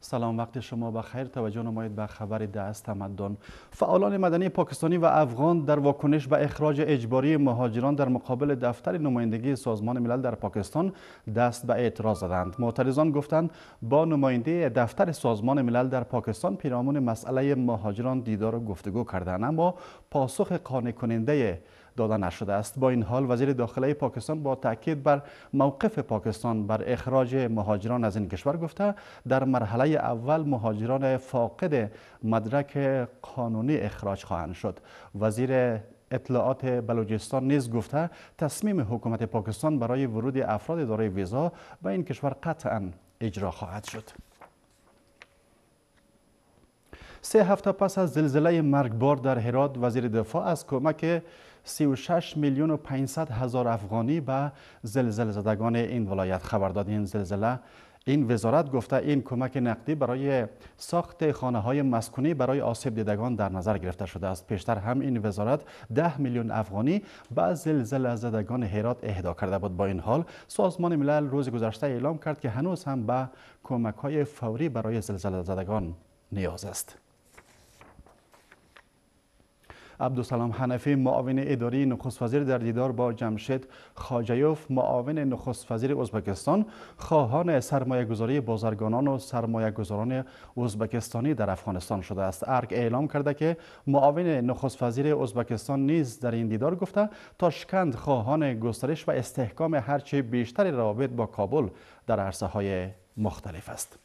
سلام وقت شما خیر توجه نمایید به خبر دست تمدن فعالان مدنی پاکستانی و افغان در واکنش به اخراج اجباری مهاجران در مقابل دفتر نمایندگی سازمان ملل در پاکستان دست به اعتراض زدند معترضان گفتند با نماینده دفتر سازمان ملل در پاکستان پیرامون مسئله مهاجران دیدار و گفتگو کردند اما پاسخ قانع کننده داده نشده است با این حال وزیر داخله پاکستان با تاکید بر موقف پاکستان بر اخراج مهاجران از این کشور گفته در مرحله اول مهاجران فاقد مدرک قانونی اخراج خواهند شد وزیر اطلاعات بلوچستان نیز گفته تصمیم حکومت پاکستان برای ورود افراد دارای ویزا به این کشور قطعا اجرا خواهد شد سه هفته پس از زلزله مرگبار در هرات وزیر دفاع از کمک 36 میلیون و 500 هزار افغانی به زلزله زدگان این ولایت خبر داد این زلزله این وزارت گفته این کمک نقدی برای ساخت خانه های مسکونی برای آسیب دیدگان در نظر گرفته شده است پیشتر هم این وزارت ده میلیون افغانی به زلزله زدگان هرات اهدا کرده بود با این حال سازمان ملل روز گذشته اعلام کرد که هنوز هم به کمک های فوری برای زلزله زدگان نیاز است عبدالسلام حنفی معاون اداری نخست وزیر در دیدار با جمشید خاجیوف معاون نخست وزیر ازبکستان خواهان سرمایه گذاری بازرگانان و سرمایه گذاران ازبکستانی در افغانستان شده است ارگ اعلام کرده که معاون نخست وزیر ازبکستان نیز در این دیدار گفته تاشکند خواهان گسترش و استحکام هرچی بیشتر روابط با کابل در عرصه های مختلف است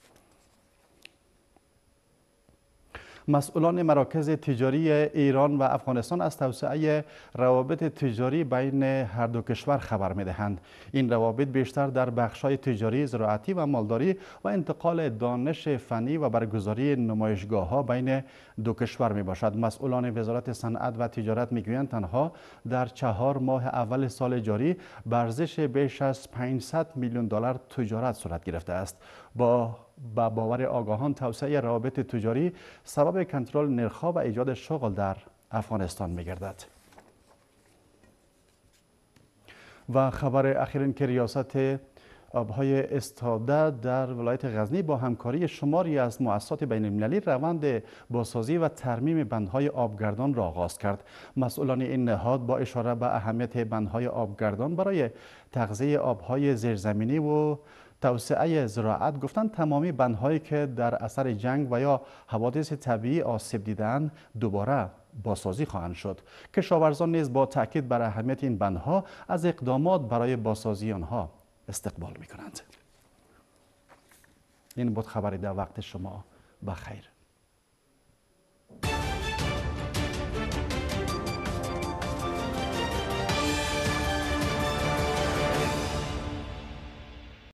مسئولان مراکز تجاری ایران و افغانستان از توسعه روابط تجاری بین هر دو کشور خبر میدهند این روابط بیشتر در بخش‌های تجاری زراعتی و مالداری و انتقال دانش فنی و برگزاری نمایشگاه ها بین دو کشور می باشد مسئولان وزارت صنعت و تجارت میگویند تنها در چهار ماه اول سال جاری برزش بیش از 500 میلیون دلار تجارت صورت گرفته است با با باور آگاهان توسعه روابط تجاری سبب کنترل نرخها و ایجاد شغل در افغانستان میگردد و خبر اخیرین که ریاست آبهای استاده در ولایت غزنی با همکاری شماری از مؤسسات بین المللی روند بازسازی و ترمیم بندهای آبگردان را آغاز کرد مسئولان این نهاد با اشاره به اهمیت بندهای آبگردان برای تغذیه آبهای زیرزمینی و توسعه زراعت گفتن تمامی بندهایی که در اثر جنگ و یا حوادث طبیعی آسیب دیدن دوباره بازسازی خواهند شد کشاورزان نیز با تاکید بر اهمیت این بندها از اقدامات برای بازسازی آنها استقبال می کنند این بود خبری در وقت شما بخیر